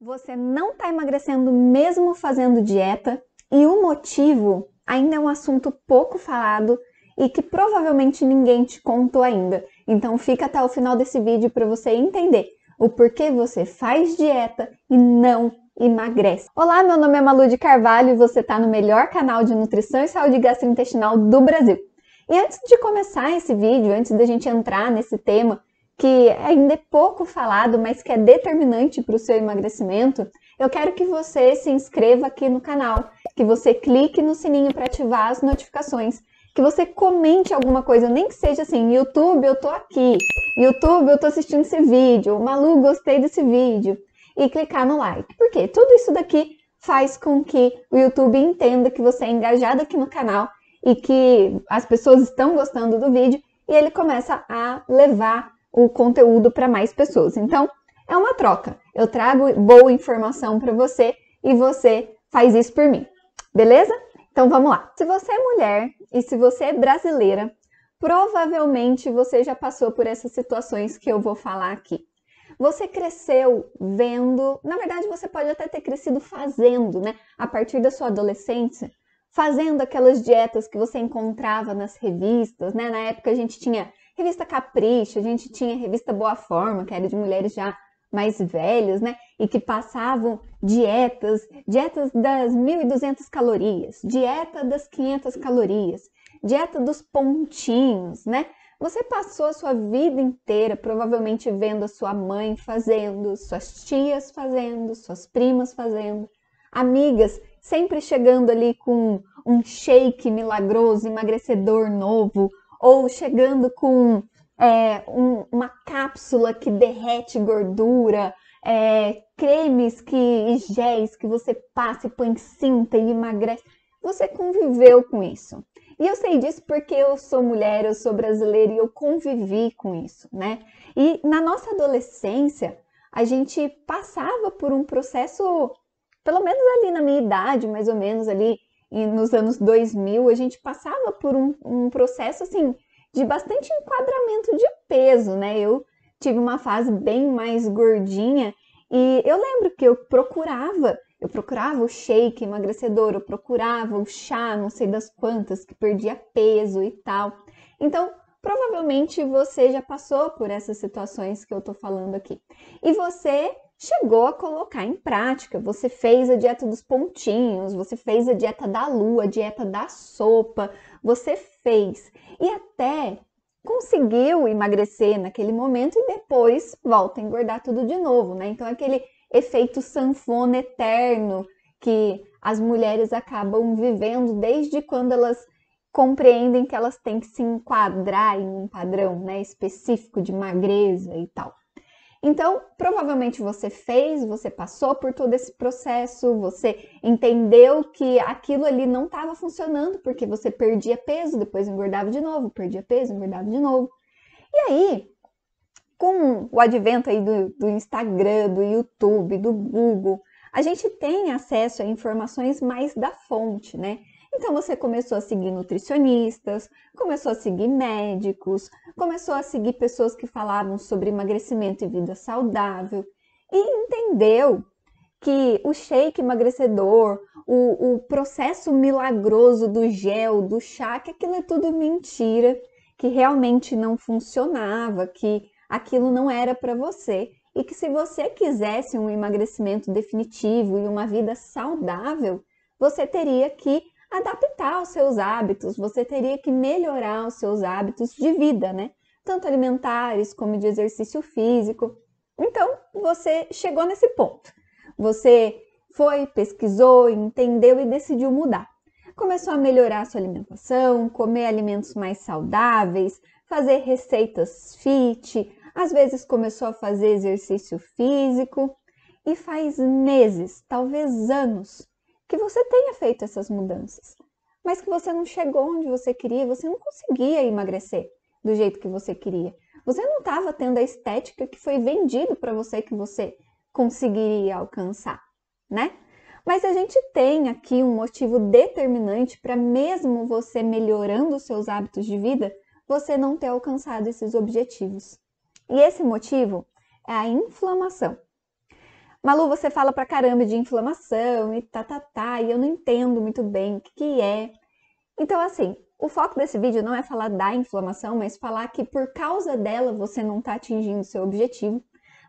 Você não está emagrecendo mesmo fazendo dieta e o motivo ainda é um assunto pouco falado e que provavelmente ninguém te contou ainda. Então fica até o final desse vídeo para você entender o porquê você faz dieta e não emagrece. Olá, meu nome é Malu de Carvalho e você está no melhor canal de nutrição e saúde gastrointestinal do Brasil. E antes de começar esse vídeo, antes da gente entrar nesse tema que ainda é pouco falado, mas que é determinante para o seu emagrecimento, eu quero que você se inscreva aqui no canal, que você clique no sininho para ativar as notificações, que você comente alguma coisa, nem que seja assim, YouTube, eu tô aqui, YouTube, eu tô assistindo esse vídeo, Malu, gostei desse vídeo, e clicar no like. Porque tudo isso daqui faz com que o YouTube entenda que você é engajado aqui no canal e que as pessoas estão gostando do vídeo e ele começa a levar o conteúdo para mais pessoas. Então, é uma troca. Eu trago boa informação para você e você faz isso por mim. Beleza? Então vamos lá. Se você é mulher e se você é brasileira, provavelmente você já passou por essas situações que eu vou falar aqui. Você cresceu vendo, na verdade você pode até ter crescido fazendo, né? A partir da sua adolescência, fazendo aquelas dietas que você encontrava nas revistas, né? Na época a gente tinha Revista Capricho, a gente tinha revista Boa Forma, que era de mulheres já mais velhas, né? E que passavam dietas, dietas das 1.200 calorias, dieta das 500 calorias, dieta dos pontinhos, né? Você passou a sua vida inteira provavelmente vendo a sua mãe fazendo, suas tias fazendo, suas primas fazendo, amigas sempre chegando ali com um shake milagroso, emagrecedor novo, ou chegando com é, um, uma cápsula que derrete gordura, é, cremes que, e géis que você passa e põe cinta e emagrece. Você conviveu com isso. E eu sei disso porque eu sou mulher, eu sou brasileira e eu convivi com isso, né? E na nossa adolescência, a gente passava por um processo, pelo menos ali na minha idade, mais ou menos ali, e nos anos 2000, a gente passava por um, um processo assim de bastante enquadramento de peso, né? Eu tive uma fase bem mais gordinha e eu lembro que eu procurava, eu procurava o shake emagrecedor, eu procurava o chá, não sei das quantas, que perdia peso e tal. Então, provavelmente você já passou por essas situações que eu tô falando aqui. E você chegou a colocar em prática. Você fez a dieta dos pontinhos, você fez a dieta da lua, a dieta da sopa, você fez e até conseguiu emagrecer naquele momento e depois volta a engordar tudo de novo, né? Então aquele efeito sanfona eterno que as mulheres acabam vivendo desde quando elas compreendem que elas têm que se enquadrar em um padrão né, específico de magreza e tal. Então, provavelmente você fez, você passou por todo esse processo, você entendeu que aquilo ali não estava funcionando, porque você perdia peso, depois engordava de novo, perdia peso, engordava de novo. E aí, com o advento aí do, do Instagram, do YouTube, do Google, a gente tem acesso a informações mais da fonte, né? Então você começou a seguir nutricionistas, começou a seguir médicos, começou a seguir pessoas que falavam sobre emagrecimento e vida saudável e entendeu que o shake emagrecedor, o, o processo milagroso do gel, do chá, que aquilo é tudo mentira, que realmente não funcionava, que aquilo não era para você e que se você quisesse um emagrecimento definitivo e uma vida saudável, você teria que adaptar os seus hábitos, você teria que melhorar os seus hábitos de vida, né? Tanto alimentares como de exercício físico. Então, você chegou nesse ponto. Você foi, pesquisou, entendeu e decidiu mudar. Começou a melhorar a sua alimentação, comer alimentos mais saudáveis, fazer receitas fit, às vezes começou a fazer exercício físico e faz meses, talvez anos, que você tenha feito essas mudanças, mas que você não chegou onde você queria, você não conseguia emagrecer do jeito que você queria. Você não estava tendo a estética que foi vendido para você que você conseguiria alcançar, né? Mas a gente tem aqui um motivo determinante para mesmo você melhorando os seus hábitos de vida, você não ter alcançado esses objetivos. E esse motivo é a inflamação. Malu, você fala pra caramba de inflamação e tá, tá, tá, e eu não entendo muito bem o que, que é. Então, assim, o foco desse vídeo não é falar da inflamação, mas falar que por causa dela você não está atingindo seu objetivo.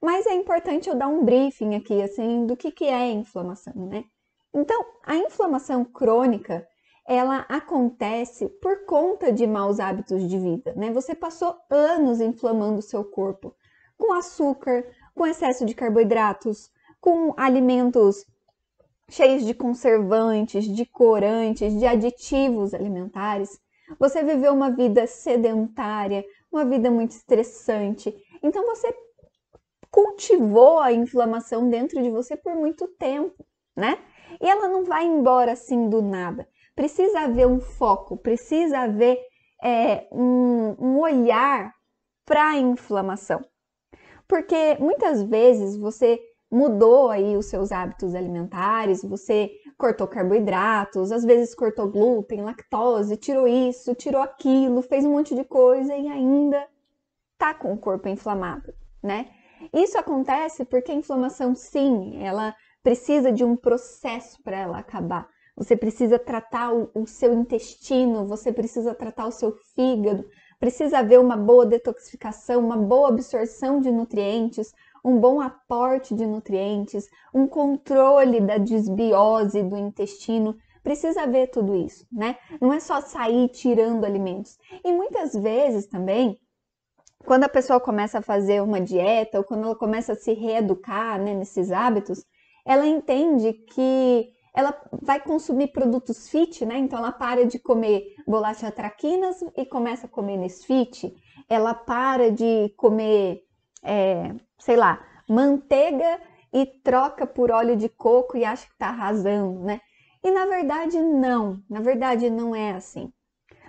Mas é importante eu dar um briefing aqui, assim, do que, que é inflamação, né? Então, a inflamação crônica, ela acontece por conta de maus hábitos de vida, né? Você passou anos inflamando o seu corpo com açúcar, com excesso de carboidratos, com alimentos cheios de conservantes, de corantes, de aditivos alimentares. Você viveu uma vida sedentária, uma vida muito estressante. Então você cultivou a inflamação dentro de você por muito tempo, né? E ela não vai embora assim do nada. Precisa haver um foco, precisa haver é, um, um olhar para a inflamação. Porque muitas vezes você mudou aí os seus hábitos alimentares, você cortou carboidratos, às vezes cortou glúten, lactose, tirou isso, tirou aquilo, fez um monte de coisa e ainda tá com o corpo inflamado, né? Isso acontece porque a inflamação, sim, ela precisa de um processo para ela acabar. Você precisa tratar o, o, seu intestino, você precisa tratar o seu fígado, precisa haver uma boa detoxificação, uma boa absorção de nutrientes, um bom aporte de nutrientes, um controle da desbiose do intestino. Precisa ver tudo isso, né? Não é só sair tirando alimentos. E muitas vezes também, quando a pessoa começa a fazer uma dieta ou quando ela começa a se reeducar né, nesses hábitos, ela entende que ela vai consumir produtos fit, né? Então ela para de comer bolacha traquinas e começa a comer nesfit. Ela para de comer é, sei lá, manteiga e troca por óleo de coco e acha que está arrasando, né? E na verdade não, na verdade não é assim.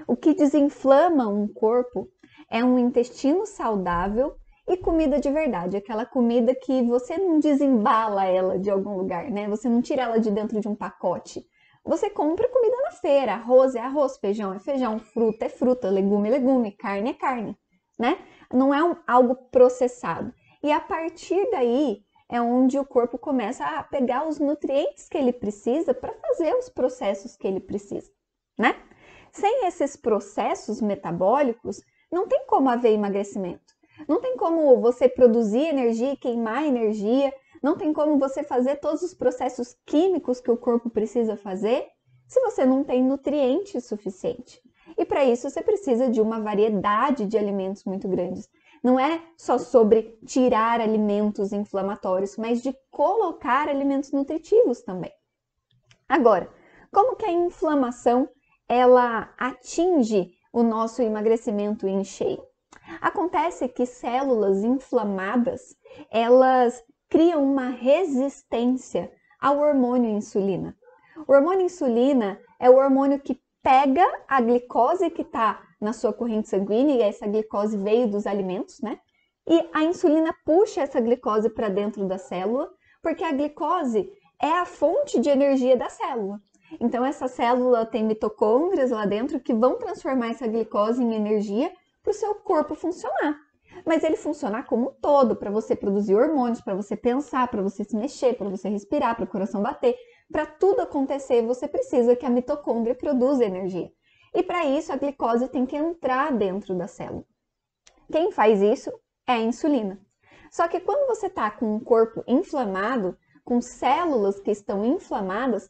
O que desinflama um corpo é um intestino saudável e comida de verdade, aquela comida que você não desembala ela de algum lugar, né? Você não tira ela de dentro de um pacote. Você compra comida na feira, arroz é arroz, feijão é feijão, fruta é fruta, legume é legume, carne é carne né? Não é um, algo processado. E a partir daí é onde o corpo começa a pegar os nutrientes que ele precisa para fazer os processos que ele precisa, né? Sem esses processos metabólicos, não tem como haver emagrecimento. Não tem como você produzir energia e queimar energia. Não tem como você fazer todos os processos químicos que o corpo precisa fazer se você não tem nutriente suficiente. E para isso você precisa de uma variedade de alimentos muito grandes. Não é só sobre tirar alimentos inflamatórios, mas de colocar alimentos nutritivos também. Agora, como que a inflamação ela atinge o nosso emagrecimento em cheio? Acontece que células inflamadas, elas criam uma resistência ao hormônio insulina. O hormônio insulina é o hormônio que pega a glicose que está na sua corrente sanguínea, e essa glicose veio dos alimentos, né? E a insulina puxa essa glicose para dentro da célula, porque a glicose é a fonte de energia da célula. Então, essa célula tem mitocôndrias lá dentro que vão transformar essa glicose em energia para o seu corpo funcionar. Mas ele funciona como um todo, para você produzir hormônios, para você pensar, para você se mexer, para você respirar, para o coração bater, para tudo acontecer, você precisa que a mitocôndria produza energia. E para isso, a glicose tem que entrar dentro da célula. Quem faz isso é a insulina. Só que quando você está com um corpo inflamado, com células que estão inflamadas,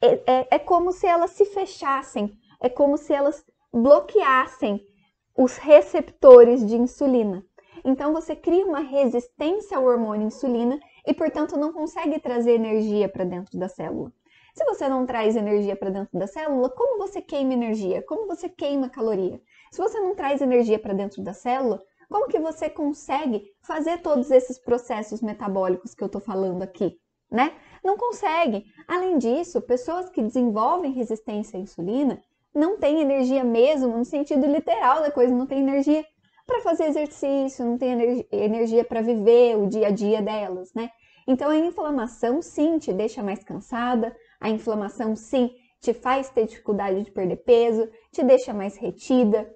é, é, é como se elas se fechassem, é como se elas bloqueassem os receptores de insulina. Então você cria uma resistência ao hormônio insulina e, portanto, não consegue trazer energia para dentro da célula. Se você não traz energia para dentro da célula, como você queima energia? Como você queima caloria? Se você não traz energia para dentro da célula, como que você consegue fazer todos esses processos metabólicos que eu estou falando aqui, né? Não consegue. Além disso, pessoas que desenvolvem resistência à insulina não têm energia mesmo, no sentido literal da coisa, não tem energia para fazer exercício, não tem energia para viver o dia a dia delas, né? Então a inflamação sim te deixa mais cansada, a inflamação sim te faz ter dificuldade de perder peso, te deixa mais retida.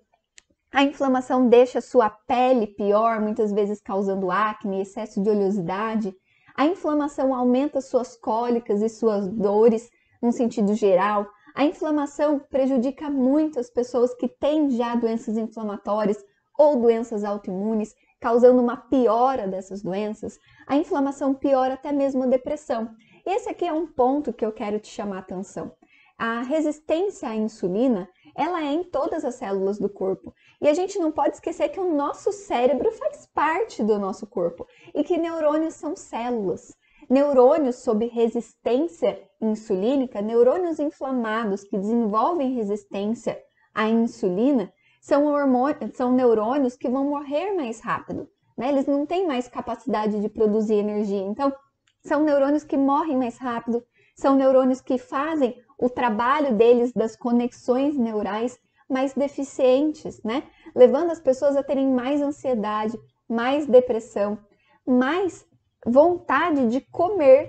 A inflamação deixa sua pele pior, muitas vezes causando acne, excesso de oleosidade. A inflamação aumenta suas cólicas e suas dores, num sentido geral. A inflamação prejudica muito as pessoas que têm já doenças inflamatórias, ou doenças autoimunes, causando uma piora dessas doenças, a inflamação piora até mesmo a depressão. E esse aqui é um ponto que eu quero te chamar a atenção. A resistência à insulina, ela é em todas as células do corpo. E a gente não pode esquecer que o nosso cérebro faz parte do nosso corpo e que neurônios são células. Neurônios sob resistência insulínica, neurônios inflamados que desenvolvem resistência à insulina, são, hormônios, são neurônios que vão morrer mais rápido, né? Eles não têm mais capacidade de produzir energia. Então, são neurônios que morrem mais rápido, são neurônios que fazem o trabalho deles das conexões neurais mais deficientes, né? Levando as pessoas a terem mais ansiedade, mais depressão, mais vontade de comer.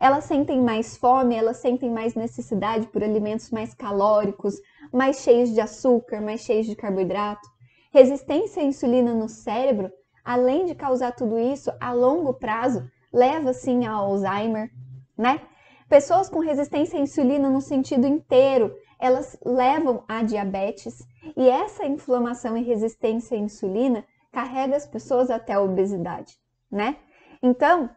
Elas sentem mais fome, elas sentem mais necessidade por alimentos mais calóricos, mais cheios de açúcar, mais cheios de carboidrato. Resistência à insulina no cérebro, além de causar tudo isso a longo prazo, leva sim ao Alzheimer, né? Pessoas com resistência à insulina no sentido inteiro, elas levam a diabetes e essa inflamação e resistência à insulina carrega as pessoas até a obesidade, né? Então,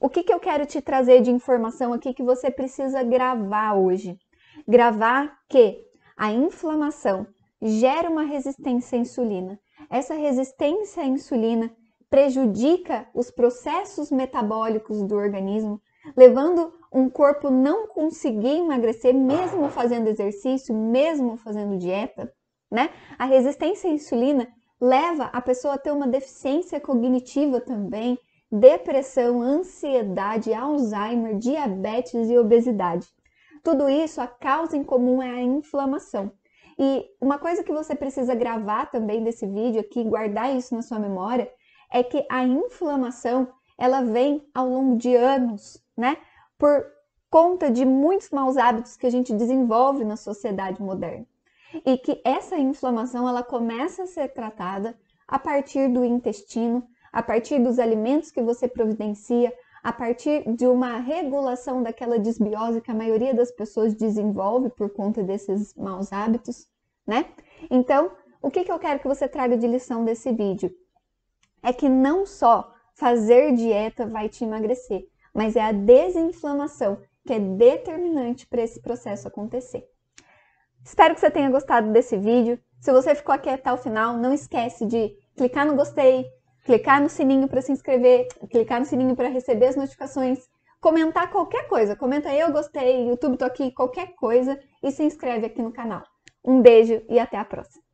o que, que eu quero te trazer de informação aqui que você precisa gravar hoje? Gravar que a inflamação gera uma resistência à insulina. Essa resistência à insulina prejudica os processos metabólicos do organismo, levando um corpo não conseguir emagrecer mesmo fazendo exercício, mesmo fazendo dieta, né? A resistência à insulina leva a pessoa a ter uma deficiência cognitiva também, depressão, ansiedade, Alzheimer, diabetes e obesidade. Tudo isso, a causa em comum é a inflamação. E uma coisa que você precisa gravar também desse vídeo aqui, guardar isso na sua memória, é que a inflamação, ela vem ao longo de anos, né? Por conta de muitos maus hábitos que a gente desenvolve na sociedade moderna. E que essa inflamação, ela começa a ser tratada a partir do intestino, a partir dos alimentos que você providencia, a partir de uma regulação daquela desbiose que a maioria das pessoas desenvolve por conta desses maus hábitos, né? Então, o que, que eu quero que você traga de lição desse vídeo? É que não só fazer dieta vai te emagrecer, mas é a desinflamação que é determinante para esse processo acontecer. Espero que você tenha gostado desse vídeo. Se você ficou aqui até o final, não esquece de clicar no gostei, clicar no sininho para se inscrever, clicar no sininho para receber as notificações, comentar qualquer coisa. Comenta eu gostei, YouTube tô aqui, qualquer coisa e se inscreve aqui no canal. Um beijo e até a próxima.